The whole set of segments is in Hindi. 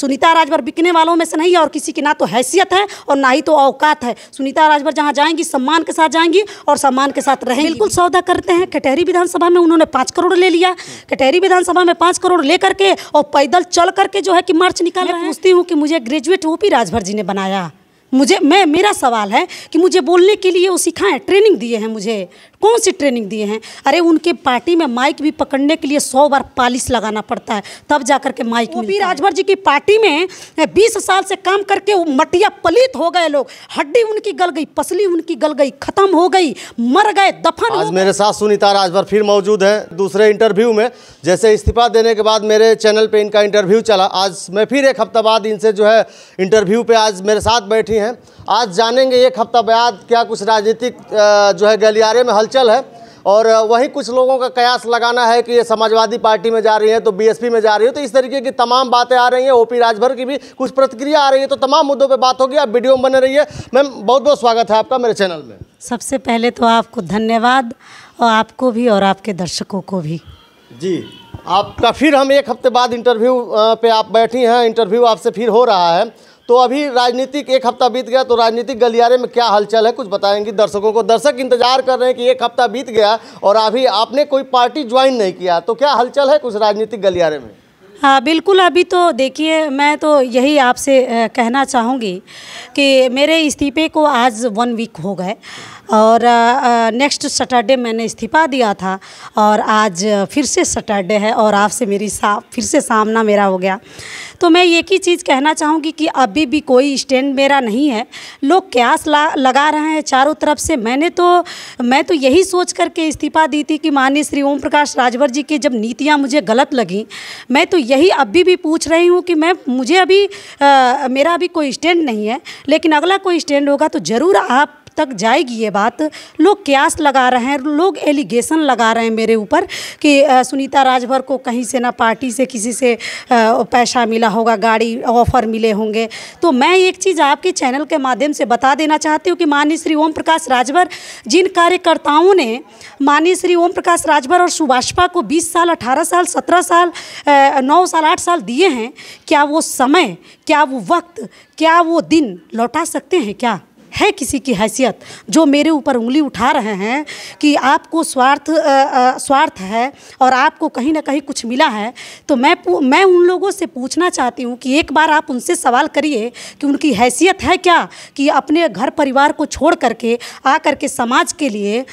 सुनीता राजभर बिकने वालों में से नहीं है और किसी की ना तो हैसियत है और ना ही तो औकात है सुनीता राजभर जहाँ जाएंगी सम्मान के साथ जाएंगी और सम्मान के साथ रहेंगी बिल्कुल सौदा करते हैं कटहरी विधानसभा में उन्होंने पाँच करोड़ ले लिया कटहरी विधानसभा में पाँच करोड़ ले करके और पैदल चल करके जो है कि मार्च निकाल मैं पूछती हूँ कि मुझे graduate O P Rajbhar ji ने बनाया मुझे मैं मेरा सवाल है कि मुझे बोलने के लिए वो सिखाएं ट्रेनिंग दिए हैं मुझे कौन सी ट्रेनिंग दिए हैं अरे उनके पार्टी में माइक भी पकड़ने के लिए सौ बार पालिश लगाना पड़ता है तब जा करके माइक भी राजभर जी की पार्टी में बीस साल से काम करके मटिया पलित हो गए लोग हड्डी उनकी गल गई पसली उनकी गल गई खत्म हो गई मर गए दफन आज मेरे साथ सुनीता राजभर फिर मौजूद है दूसरे इंटरव्यू में जैसे इस्तीफा देने के बाद मेरे चैनल पे इनका इंटरव्यू चला आज मैं फिर एक हफ्ता बाद इनसे जो है इंटरव्यू पे आज मेरे साथ बैठी हैं आज जानेंगे एक हफ्ता बाद क्या कुछ राजनीतिक जो है गलियारे में हलचल हलचल है और वहीं कुछ लोगों का कयास लगाना है कि ये समाजवादी पार्टी में जा रही है तो बीएसपी में जा रही है तो इस तरीके की तमाम बातें आ रही हैं ओपी राजभर की भी कुछ प्रतिक्रिया आ रही है तो तमाम मुद्दों पे बात होगी आप वीडियो में बने रहिए मैम बहुत बहुत स्वागत है आपका मेरे चैनल में सबसे पहले तो आपको धन्यवाद और आपको भी और आपके दर्शकों को भी जी आपका फिर हम एक हफ्ते बाद इंटरव्यू पे आप बैठी हैं इंटरव्यू आपसे फिर हो रहा है तो अभी राजनीतिक एक हफ्ता बीत गया तो राजनीतिक गलियारे में क्या हलचल है कुछ बताएंगे दर्शकों को दर्शक इंतजार कर रहे हैं कि एक हफ्ता बीत गया और अभी आपने कोई पार्टी ज्वाइन नहीं किया तो क्या हलचल है कुछ राजनीतिक गलियारे में हाँ बिल्कुल अभी तो देखिए मैं तो यही आपसे कहना चाहूँगी कि मेरे इस्तीफे को आज वन वीक हो गए और नेक्स्ट सैटरडे मैंने इस्तीफ़ा दिया था और आज फिर से सैटरडे है और आपसे मेरी सा फिर से सामना मेरा हो गया तो मैं एक ही चीज़ कहना चाहूँगी कि अभी भी कोई स्टैंड मेरा नहीं है लोग क्यास लगा रहे हैं चारों तरफ से मैंने तो मैं तो यही सोच करके इस्तीफ़ा दी थी कि माननीय श्री ओम प्रकाश राजभर जी की जब नीतियाँ मुझे गलत लगीं मैं तो यही अभी भी पूछ रही हूँ कि मैं मुझे अभी आ, मेरा अभी कोई स्टैंड नहीं है लेकिन अगला कोई स्टैंड होगा तो ज़रूर आप तक जाएगी ये बात लोग क्यास लगा रहे हैं लोग एलिगेशन लगा रहे हैं मेरे ऊपर कि सुनीता राजभर को कहीं से ना पार्टी से किसी से पैसा मिला होगा गाड़ी ऑफर मिले होंगे तो मैं एक चीज़ आपके चैनल के माध्यम से बता देना चाहती हूँ कि माननीय श्री ओम प्रकाश राजभर जिन कार्यकर्ताओं ने माननीय श्री ओम प्रकाश राजभर और सुभाषपा को बीस साल अठारह साल सत्रह साल नौ साल आठ साल दिए हैं क्या वो समय क्या वो वक्त क्या वो दिन लौटा सकते हैं क्या है किसी की हैसियत जो मेरे ऊपर उंगली उठा रहे हैं कि आपको स्वार्थ आ, आ, स्वार्थ है और आपको कहीं ना कहीं कुछ मिला है तो मैं मैं उन लोगों से पूछना चाहती हूँ कि एक बार आप उनसे सवाल करिए कि उनकी हैसियत है क्या कि अपने घर परिवार को छोड़ करके आ करके समाज के लिए आ,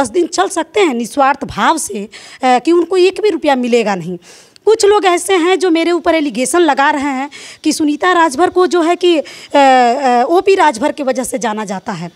दस दिन चल सकते हैं निस्वार्थ भाव से कि उनको एक भी रुपया मिलेगा नहीं कुछ लोग ऐसे हैं जो मेरे ऊपर एलिगेशन लगा रहे हैं कि सुनीता राजभर को जो है कि ओ पी राजभर की वजह से जाना जाता है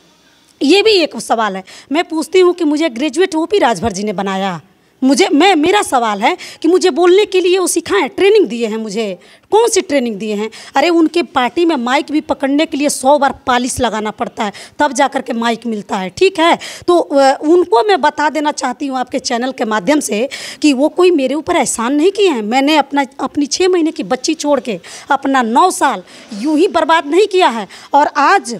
ये भी एक सवाल है मैं पूछती हूँ कि मुझे graduate O P Rajbhar ji ने बनाया मुझे मैं मेरा सवाल है कि मुझे बोलने के लिए वो सिखाएं ट्रेनिंग दिए हैं मुझे कौन सी ट्रेनिंग दिए हैं अरे उनके पार्टी में माइक भी पकड़ने के लिए सौ बार पालिश लगाना पड़ता है तब जा कर के माइक मिलता है ठीक है तो उनको मैं बता देना चाहती हूँ आपके चैनल के माध्यम से कि वो कोई मेरे ऊपर एहसान नहीं किए हैं मैंने अपना अपनी छः महीने की बच्ची छोड़ के अपना नौ साल यूँ ही बर्बाद नहीं किया है और आज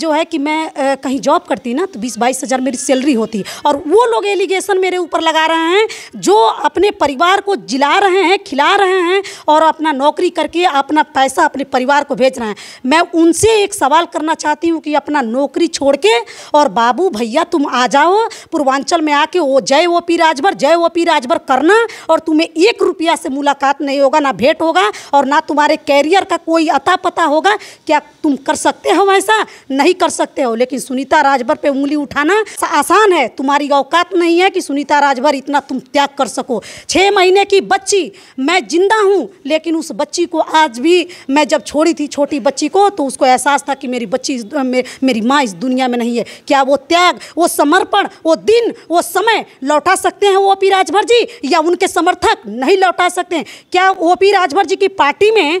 जो है कि मैं कहीं जॉब करती ना तो बीस बाईस हज़ार मेरी सैलरी होती और वो लोग एलिगेशन मेरे ऊपर लगा रहे हैं रहे हैं जो अपने परिवार को जिला रहे हैं खिला रहे हैं और अपना नौकरी करके अपना पैसा अपने परिवार को भेज रहे हैं मैं उनसे एक सवाल करना चाहती हूँ कि अपना नौकरी छोड़ के और बाबू भैया तुम आ जाओ पूर्वांचल में आके वो जय ओ पी राजभर जय ओ पी राजभर करना और तुम्हें एक रुपया से मुलाकात नहीं होगा ना भेंट होगा और ना तुम्हारे कैरियर का कोई अता पता होगा क्या तुम कर सकते हो ऐसा नहीं कर सकते हो लेकिन सुनीता राजभर पे उंगली उठाना आसान है तुम्हारी औकात नहीं है कि सुनीता राजभर कितना तुम त्याग कर सको छः महीने की बच्ची मैं ज़िंदा हूँ लेकिन उस बच्ची को आज भी मैं जब छोड़ी थी छोटी बच्ची को तो उसको एहसास था कि मेरी बच्ची मे, मेरी माँ इस दुनिया में नहीं है क्या वो त्याग वो समर्पण वो दिन वो समय लौटा सकते हैं ओ पी राजभर जी या उनके समर्थक नहीं लौटा सकते क्या ओ पी राजभर जी की पार्टी में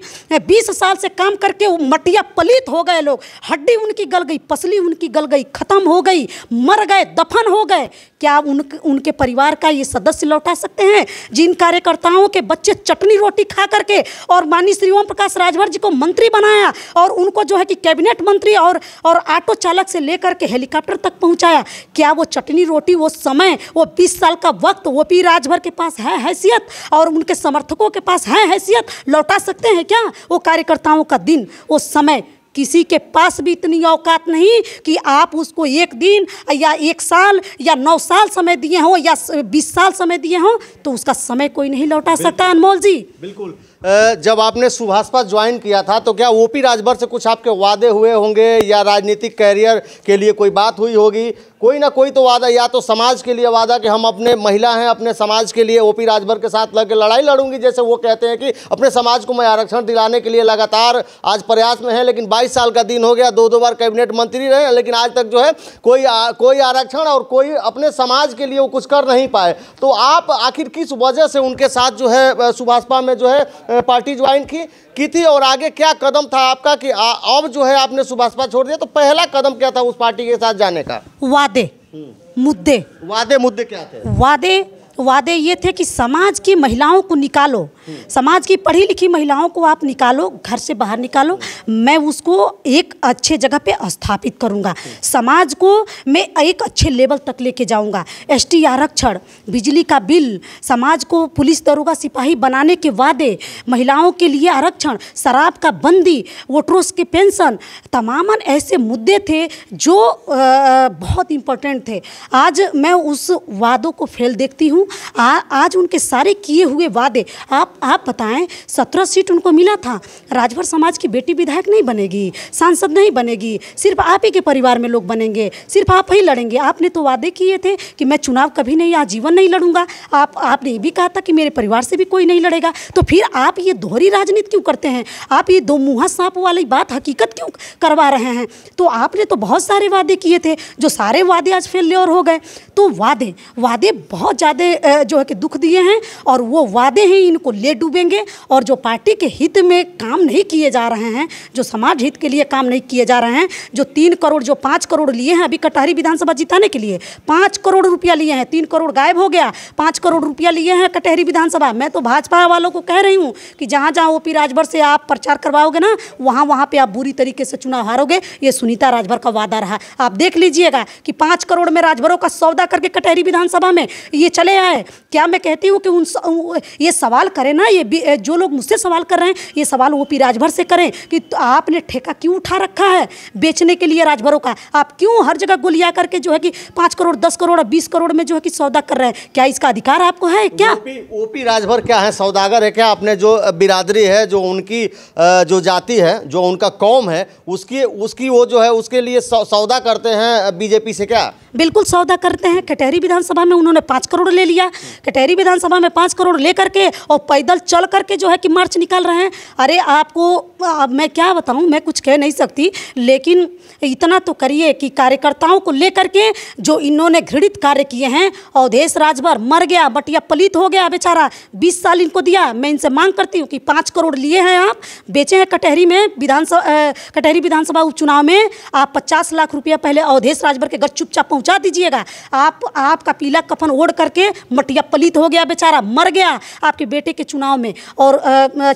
बीस साल से काम करके मटिया पलित हो गए लोग हड्डी उनकी गल गई पसली उनकी गल गई खत्म हो गई मर गए दफन हो गए क्या उन उनके परिवार का ये सदस्य लौटा सकते हैं जिन कार्यकर्ताओं के बच्चे चटनी रोटी खा करके और माननीय श्री ओम प्रकाश राजभर जी को मंत्री बनाया और उनको जो है कि कैबिनेट मंत्री और और ऑटो चालक से लेकर के हेलीकॉप्टर तक पहुंचाया क्या वो चटनी रोटी वो समय वो 20 साल का वक्त वो पी राजभर के पास है हैसियत और उनके समर्थकों के पास है हैसियत लौटा सकते हैं क्या वो कार्यकर्ताओं का दिन वो समय किसी के पास भी इतनी औकात नहीं कि आप उसको एक दिन या एक साल या नौ साल समय दिए हों या बीस साल समय दिए हों तो उसका समय कोई नहीं लौटा सकता अनमोल जी बिल्कुल जब आपने सुभाषपा ज्वाइन किया था तो क्या ओपी राजभर से कुछ आपके वादे हुए होंगे या राजनीतिक कैरियर के लिए कोई बात हुई होगी कोई ना कोई तो वादा या तो समाज के लिए वादा कि हम अपने महिला हैं अपने समाज के लिए ओपी राजभर के साथ लगे लड़ाई लड़ूंगी जैसे वो कहते हैं कि अपने समाज को मैं आरक्षण दिलाने के लिए लगातार आज प्रयास में है लेकिन बाईस साल का दिन हो गया दो दो बार कैबिनेट मंत्री रहे लेकिन आज तक जो है कोई कोई आरक्षण और कोई अपने समाज के लिए वो कुछ कर नहीं पाए तो आप आखिर किस वजह से उनके साथ जो है सुभाषपा में जो है पार्टी ज्वाइन की की थी और आगे क्या कदम था आपका कि अब जो है आपने सुभाषपा छोड़ दिया तो पहला कदम क्या था उस पार्टी के साथ जाने का वादे हम्म। मुद्दे वादे मुद्दे क्या थे वादे वादे ये थे कि समाज की महिलाओं को निकालो समाज की पढ़ी लिखी महिलाओं को आप निकालो घर से बाहर निकालो मैं उसको एक अच्छे जगह पे स्थापित करूँगा समाज को मैं एक अच्छे लेवल तक लेके जाऊँगा एस टी आरक्षण बिजली का बिल समाज को पुलिस दरोगा सिपाही बनाने के वादे महिलाओं के लिए आरक्षण शराब का बंदी वोटरों के पेंशन तमामन ऐसे मुद्दे थे जो आ, बहुत इम्पोर्टेंट थे आज मैं उस वादों को फेल देखती हूँ आ, आज उनके सारे किए हुए वादे आप आप बताएं सत्रह सीट उनको मिला था राजभर समाज की बेटी विधायक नहीं बनेगी सांसद नहीं बनेगी सिर्फ आप ही के परिवार में लोग बनेंगे सिर्फ आप ही लड़ेंगे आपने तो वादे किए थे कि मैं चुनाव कभी नहीं आजीवन नहीं लड़ूंगा आप आपने ये भी कहा था कि मेरे परिवार से भी कोई नहीं लड़ेगा तो फिर आप ये दोहरी राजनीति क्यों करते हैं आप ये दो मुँहा सांप वाली बात हकीकत क्यों करवा रहे हैं तो आपने तो बहुत सारे वादे किए थे जो सारे वादे आज फेल्योर हो गए तो वादे वादे बहुत ज़्यादा जो है कि दुख दिए हैं और वो वादे हैं इनको ले डूबेंगे और जो पार्टी के हित में काम नहीं किए जा रहे हैं जो समाज हित के लिए काम नहीं किए जा रहे हैं जो तीन करोड़ जो पाँच करोड़ लिए हैं अभी कटहरी विधानसभा जिताने के लिए पाँच करोड़ रुपया लिए हैं तीन करोड़ गायब हो गया पाँच करोड़ रुपया लिए हैं कटहरी विधानसभा मैं तो भाजपा वालों को कह रही हूँ कि जहाँ जहाँ ओ राजभर से आप प्रचार करवाओगे ना वहाँ वहाँ पर आप बुरी तरीके से चुनाव हारोगे ये सुनीता राजभर का वादा रहा आप देख लीजिएगा कि पाँच करोड़ में राजभरों का सौदा करके कटहरी विधानसभा में ये चले आए है क्या मैं कहती हूँ कि उन ये सवाल करें ना ये जो लोग मुझसे सवाल कर रहे हैं ये सवाल वो पी राजभर से करें कि तो आपने ठेका क्यों उठा रखा है बेचने के लिए राजभरों का आप क्यों हर जगह गोलिया करके जो है कि पाँच करोड़ दस करोड़ बीस करोड़ में जो है कि सौदा कर रहे हैं क्या इसका अधिकार आपको है क्या ओ पी राजभर क्या है सौदागर है क्या अपने जो बिरादरी है जो उनकी जो जाति है जो उनका कौम है उसकी उसकी वो जो है उसके लिए सौदा करते हैं बीजेपी से क्या बिल्कुल सौदा करते हैं कटहरी विधानसभा में उन्होंने पाँच करोड़ ले लिया दिया कटहरी विधानसभा में पाँच करोड़ ले करके और पैदल चल करके जो है कि मार्च निकाल रहे हैं अरे आपको अब मैं क्या बताऊँ मैं कुछ कह नहीं सकती लेकिन इतना तो करिए कि कार्यकर्ताओं को लेकर के जो इन्होंने घृणित कार्य किए हैं और देश राजभर मर गया बटिया पलित हो गया बेचारा बीस साल इनको दिया मैं इनसे मांग करती हूँ कि पाँच करोड़ लिए हैं आप बेचे हैं कटहरी में विधानसभा कटहरी विधानसभा उपचुनाव में आप पचास लाख रुपया पहले अवधेश राजभर के घर चुपचाप पहुँचा दीजिएगा आप आपका पीला कफन ओढ़ करके मटिया पलित हो गया बेचारा मर गया आपके बेटे के चुनाव में और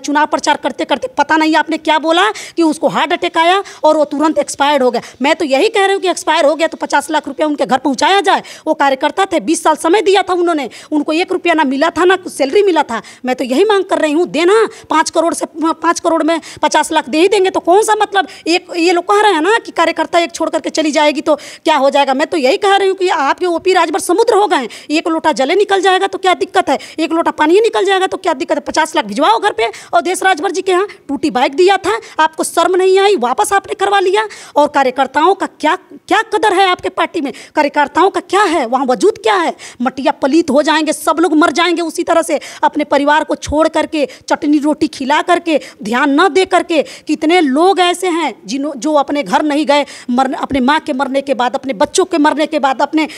चुनाव प्रचार करते करते पता नहीं आपने क्या बोला कि उसको हार्ट अटैक आया और वो तुरंत एक्सपायर्ड हो गया मैं तो यही कह रही हूँ कि एक्सपायर हो गया तो पचास लाख रुपया उनके घर पहुँचाया जाए वो कार्यकर्ता थे बीस साल समय दिया था उन्होंने उनको एक रुपया ना मिला था ना कुछ सैलरी मिला था मैं तो यही मांग कर रही हूँ देना पाँच करोड़ से पाँच करोड़ में पचास लाख दे ही देंगे तो कौन सा मतलब एक ये लोग कह रहे हैं ना कि कार्यकर्ता एक छोड़ करके चली जाएगी तो क्या हो जाएगा मैं तो यही कह रही हूँ कि आपके ओ पी राजभर समुद्र हो गए एक लोटा जले पहले निकल जाएगा तो क्या दिक्कत है एक लोटा पानी ही निकल जाएगा तो क्या दिक्कत है पचास लाख भिजवाओ घर पे और देश राजभर जी के यहाँ टूटी बाइक दिया था आपको शर्म नहीं आई वापस आपने करवा लिया और कार्यकर्ताओं का क्या क्या कदर है आपके पार्टी में कार्यकर्ताओं का क्या है वहाँ वजूद क्या है मटिया पलीत हो जाएंगे सब लोग मर जाएंगे उसी तरह से अपने परिवार को छोड़ करके चटनी रोटी खिला करके ध्यान न दे करके कितने लोग ऐसे हैं जिन्हों जो अपने घर नहीं गए अपने माँ के मरने के बाद अपने बच्चों के मरने के बाद अपने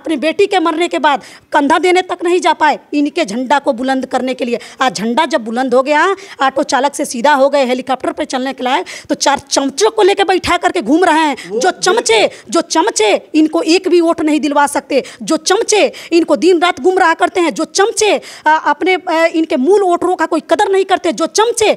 अपने बेटी के मरने के बाद कंधा देने तक नहीं जा पाए इनके झंडा को बुलंद करने के लिए आज झंडा जब बुलंद हो गया ऑटो चालक से सीधा हो गए हेलीकॉप्टर पर चलने के लाए तो चार चमचों को लेकर बैठा करके घूम रहे हैं जो चमचे जो चमचे इनको एक भी वोट नहीं दिलवा सकते जो चमचे इनको दिन रात घूम रहा करते हैं जो चमचे अपने इनके मूल वोटरों का कोई कदर नहीं करते जो चमचे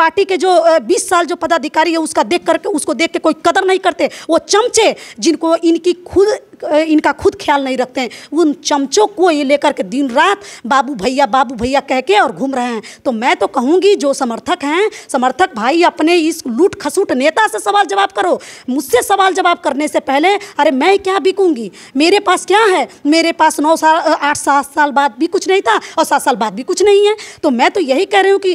पार्टी के जो बीस साल जो पदाधिकारी है उसका देख करके उसको देख के कोई कदर नहीं करते वो चमचे जिनको इनकी खुद इनका खुद ख्याल नहीं रखते हैं उन चमचों को ये लेकर के दिन रात बाबू भैया बाबू भैया कह के और घूम रहे हैं तो मैं तो कहूँगी जो समर्थक हैं समर्थक भाई अपने इस लूट खसूट नेता से सवाल जवाब करो मुझसे सवाल जवाब करने से पहले अरे मैं क्या बिकूँगी मेरे पास क्या है मेरे पास नौ साल आठ सात साल बाद भी कुछ नहीं था और सात साल बाद भी कुछ नहीं है तो मैं तो यही कह रही हूँ कि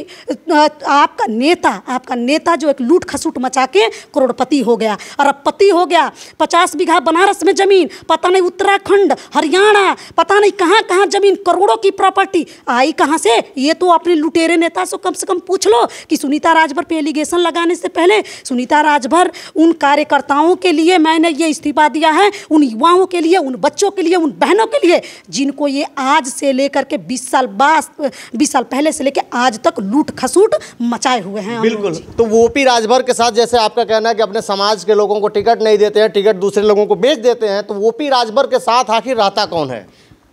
आपका नेता आपका नेता जो एक लूट खसूट मचा के करोड़पति हो गया और पति हो गया पचास बीघा बनारस में ज़मीन पता नहीं उत्तराखंड हरियाणा पता नहीं कहाँ कहाँ जमीन करोड़ों की प्रॉपर्टी आई कहाँ से ये तो अपने लुटेरे नेता से कम से कम पूछ लो कि सुनीता राजभर पे एलिगेशन लगाने से पहले सुनीता राजभर उन कार्यकर्ताओं के लिए मैंने ये इस्तीफा दिया है उन युवाओं के लिए उन बच्चों के लिए उन बहनों के लिए जिनको ये आज से लेकर के बीस साल बाद बीस साल पहले से लेकर आज तक लूट खसूट मचाए हुए हैं बिल्कुल तो वो पी राजभर के साथ जैसे आपका कहना है कि अपने समाज के लोगों को टिकट नहीं देते हैं टिकट दूसरे लोगों को बेच देते हैं तो ओपी राजभर के साथ आखिर रहता कौन है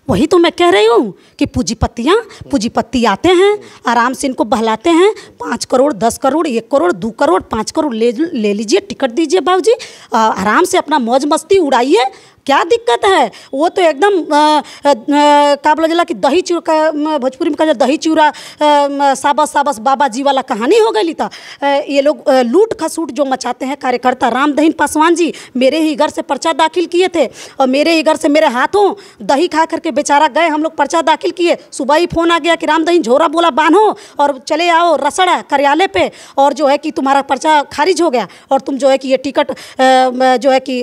वही तो मैं कह रही हूँ कि पूंजीपतियाँ पूंजीपति आते हैं आराम से इनको बहलाते हैं पाँच करोड़ दस करोड़ एक करोड़ दो करोड़ पाँच करोड़ ले ले लीजिए टिकट दीजिए बाबू आराम से अपना मौज मस्ती उड़ाइए क्या दिक्कत है वो तो एकदम का बोला जला कि दही चूर भोजपुरी में कहा दही चूरा साबस साबस बाबा जी वाला कहानी हो गई था ये लोग लूट खसूट जो मचाते हैं कार्यकर्ता रामदहीन पासवान जी मेरे ही घर से पर्चा दाखिल किए थे और मेरे ही घर से मेरे हाथों दही खा करके बेचारा गए हम लोग पर्चा दाखिल किए सुबह ही फ़ोन आ गया कि रामदहीन झोरा बोला बांधो और चले आओ रसड़ा कार्यालय पर और जो है कि तुम्हारा पर्चा खारिज हो गया और तुम जो है कि ये टिकट जो है कि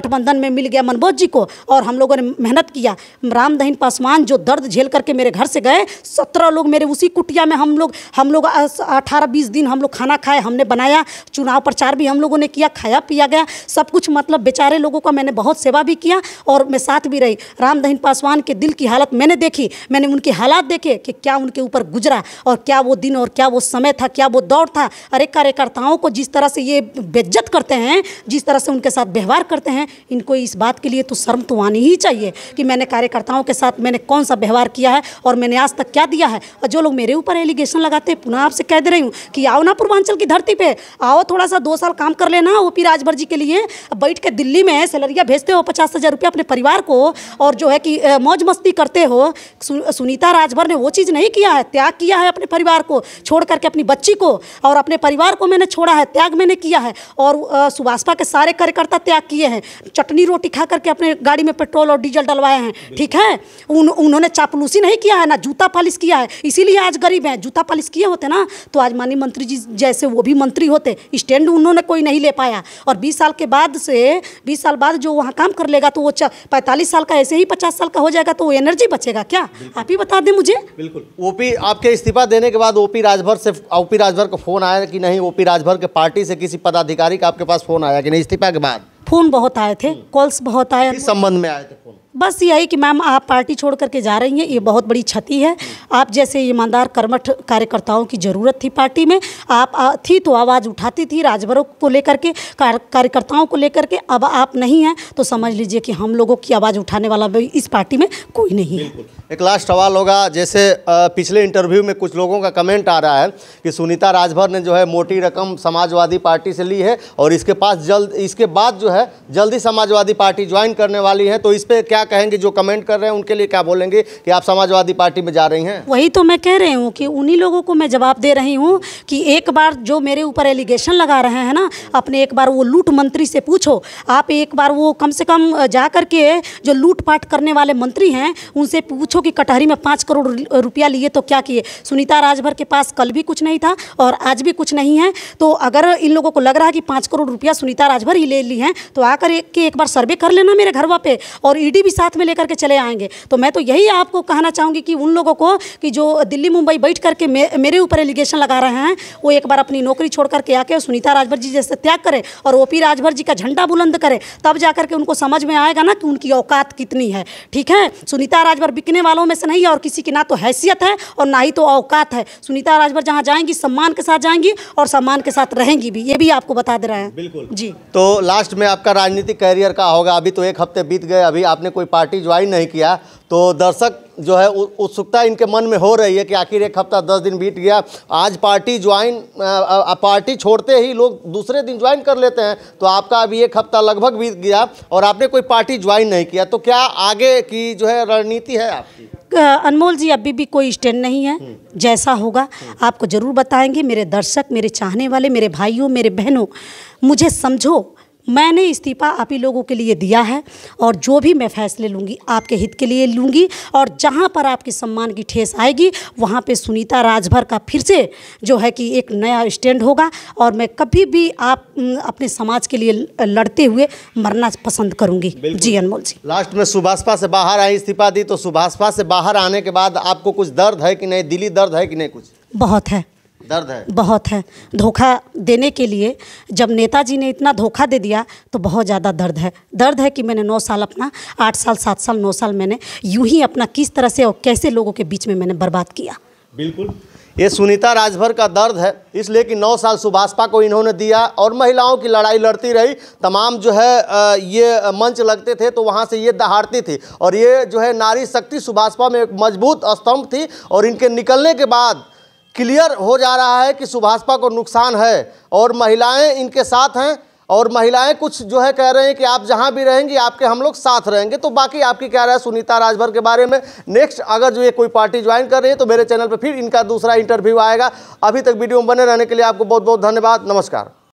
गठबंधन में मिल गया घनबोध जी को और हम लोगों ने मेहनत किया दहीन पासवान जो दर्द झेल करके मेरे घर से गए सत्रह लोग मेरे उसी कुटिया में हम लोग हम लोग अठारह बीस दिन हम लोग खाना खाए हमने बनाया चुनाव प्रचार भी हम लोगों ने किया खाया पिया गया सब कुछ मतलब बेचारे लोगों का मैंने बहुत सेवा भी किया और मैं साथ भी रही राम दहीन पासवान के दिल की हालत मैंने देखी मैंने उनके हालात देखे कि क्या उनके ऊपर गुजरा और क्या वो दिन और क्या वो समय था क्या वो दौड़ था अरे कार्यकर्ताओं को जिस तरह से ये बेज्जत करते हैं जिस तरह से उनके साथ व्यवहार करते हैं इनको इस बात के लिए तो शर्म तो आनी ही चाहिए कि मैंने कार्यकर्ताओं के साथ मैंने कौन सा व्यवहार किया है और मैंने आज तक क्या दिया है और जो लोग मेरे ऊपर एलिगेशन लगाते हैं पुनः आपसे कह दे रही हूँ कि आओ ना पूर्वांचल की धरती पर आओ थोड़ा सा दो साल काम कर लेना ओ पी राजभर जी के लिए बैठ के दिल्ली में सैलरिया भेजते हो पचास हज़ार अपने परिवार को और जो है कि मौज मस्ती करते हो सुनीता राजभर ने वो चीज़ नहीं किया है त्याग किया है अपने परिवार को छोड़ करके अपनी बच्ची को और अपने परिवार को मैंने छोड़ा है त्याग मैंने किया है और सुभाषपा के सारे कार्यकर्ता त्याग किए हैं चटनी रोटी खा करके अपने गाड़ी में पेट्रोल और डीजल डलवाए हैं ठीक है उन, उन्होंने चापलूसी नहीं किया है ना जूता पालिश किया है इसीलिए आज गरीब हैं जूता पालिश किए होते ना तो आज माननीय मंत्री जी जैसे वो भी मंत्री होते स्टैंड उन्होंने कोई नहीं ले पाया और बीस साल के बाद से बीस साल बाद जो वहाँ काम कर लेगा तो वो पैंतालीस साल का ऐसे ही पचास साल का हो जाएगा तो वो एनर्जी बचेगा क्या आप ही बता दें मुझे बिल्कुल ओपी आपके इस्तीफा देने के बाद ओपी राजभर से ओपी राजभर का फोन आया कि नहीं ओपी राजभर के पार्टी से किसी पदाधिकारी का आपके पास फोन आया कि नहीं इस्तीफा के बाद फोन बहुत आए थे हम्म। कॉल्स बहुत आए संबंध में आए थे फोन बस यही कि मैम आप पार्टी छोड़ करके जा रही हैं ये बहुत बड़ी क्षति है आप जैसे ईमानदार कर्मठ कार्यकर्ताओं की ज़रूरत थी पार्टी में आप आ, थी तो आवाज़ उठाती थी राजभरों को लेकर के कार्यकर्ताओं को लेकर के अब आप नहीं हैं तो समझ लीजिए कि हम लोगों की आवाज़ उठाने वाला भी इस पार्टी में कोई नहीं है एक लास्ट सवाल होगा जैसे पिछले इंटरव्यू में कुछ लोगों का कमेंट आ रहा है कि सुनीता राजभर ने जो है मोटी रकम समाजवादी पार्टी से ली है और इसके पास जल्द इसके बाद जो है जल्दी समाजवादी पार्टी ज्वाइन करने वाली है तो इस पर क्या क्या कहेंगे जो कमेंट कर रहे हैं उनके लिए क्या बोलेंगे कि आप समाजवादी पार्टी में जा रही हैं वही तो मैं कह रही हूँ कि उन्हीं लोगों को मैं जवाब दे रही हूँ कि एक बार जो मेरे ऊपर एलिगेशन लगा रहे हैं ना अपने एक बार वो लूट मंत्री से पूछो आप एक बार वो कम से कम जा करके जो लूटपाट करने वाले मंत्री हैं उनसे पूछो कि कटहरी में पाँच करोड़ रुपया लिए तो क्या किए सुनीता राजभर के पास कल भी कुछ नहीं था और आज भी कुछ नहीं है तो अगर इन लोगों को लग रहा है कि पाँच करोड़ रुपया सुनीता राजभर ही ले ली हैं तो आकर के एक बार सर्वे कर लेना मेरे घर पे और ईडी e भी साथ में लेकर के चले आएंगे तो मैं तो यही आपको कहना चाहूँगी कि उन लोगों को कि जो दिल्ली मुंबई बैठ करके मे, मेरे ऊपर एलिगेशन लगा रहे हैं वो एक बार अपनी नौकरी छोड़ करके आके सुनीता राजभर जी जैसे त्याग करें और ओ पी राजभर जी का झंडा बुलंद करे तब जा करके उनको समझ में आएगा ना कि उनकी औकात कितनी है ठीक है सुनीता राजभर बिकने वालों में से नहीं है और किसी की ना तो हैसियत है और ना ही तो औकात है सुनीता राजभर जहाँ जाएंगी सम्मान के साथ जाएंगी और सम्मान के साथ रहेंगी भी ये भी आपको बता दे रहे हैं बिल्कुल जी तो लास्ट में आपका राजनीतिक करियर का होगा अभी तो एक हफ्ते बीत गए अभी आपने कोई पार्टी ज्वाइन नहीं किया तो दर्शक जो है उत्सुकता इनके मन में हो रही है कि आखिर एक हफ्ता दस दिन बीत गया आज पार्टी ज्वाइन पार्टी छोड़ते ही लोग दूसरे दिन ज्वाइन कर लेते हैं तो आपका अभी एक हफ्ता लगभग बीत गया और आपने कोई पार्टी ज्वाइन नहीं किया तो क्या आगे की जो है रणनीति है आपकी अनमोल जी अभी भी कोई स्टैंड नहीं है हम्म। जैसा होगा आपको ज़रूर बताएंगे मेरे दर्शक मेरे चाहने वाले मेरे भाइयों मेरे बहनों मुझे समझो मैंने इस्तीफ़ा आप ही लोगों के लिए दिया है और जो भी मैं फैसले लूँगी आपके हित के लिए लूँगी और जहाँ पर आपके सम्मान की ठेस आएगी वहाँ पे सुनीता राजभर का फिर से जो है कि एक नया स्टैंड होगा और मैं कभी भी आप अपने समाज के लिए लड़ते हुए मरना पसंद करूँगी जी अनमोल जी लास्ट में सुभाषपा से बाहर आई इस्तीफ़ा दी तो सुभाषपा से बाहर आने के बाद आपको कुछ दर्द है कि नहीं दिली दर्द है कि नहीं कुछ बहुत है दर्द है बहुत है धोखा देने के लिए जब नेताजी ने इतना धोखा दे दिया तो बहुत ज़्यादा दर्द है दर्द है कि मैंने नौ साल अपना आठ साल सात साल नौ साल मैंने यूं ही अपना किस तरह से और कैसे लोगों के बीच में मैंने बर्बाद किया बिल्कुल ये सुनीता राजभर का दर्द है इसलिए कि नौ साल सुभाषपा को इन्होंने दिया और महिलाओं की लड़ाई लड़ती रही तमाम जो है ये मंच लगते थे तो वहाँ से ये दहाड़ती थी और ये जो है नारी शक्ति सुभाषपा में एक मजबूत स्तंभ थी और इनके निकलने के बाद क्लियर हो जा रहा है कि सुभाषपा को नुकसान है और महिलाएं इनके साथ हैं और महिलाएं कुछ जो है कह रहे हैं कि आप जहां भी रहेंगी आपके हम लोग साथ रहेंगे तो बाकी आपकी क्या राय सुनीता राजभर के बारे में नेक्स्ट अगर जो ये कोई पार्टी ज्वाइन कर रही है तो मेरे चैनल पर फिर इनका दूसरा इंटरव्यू आएगा अभी तक वीडियो में बने रहने के लिए आपको बहुत बहुत धन्यवाद नमस्कार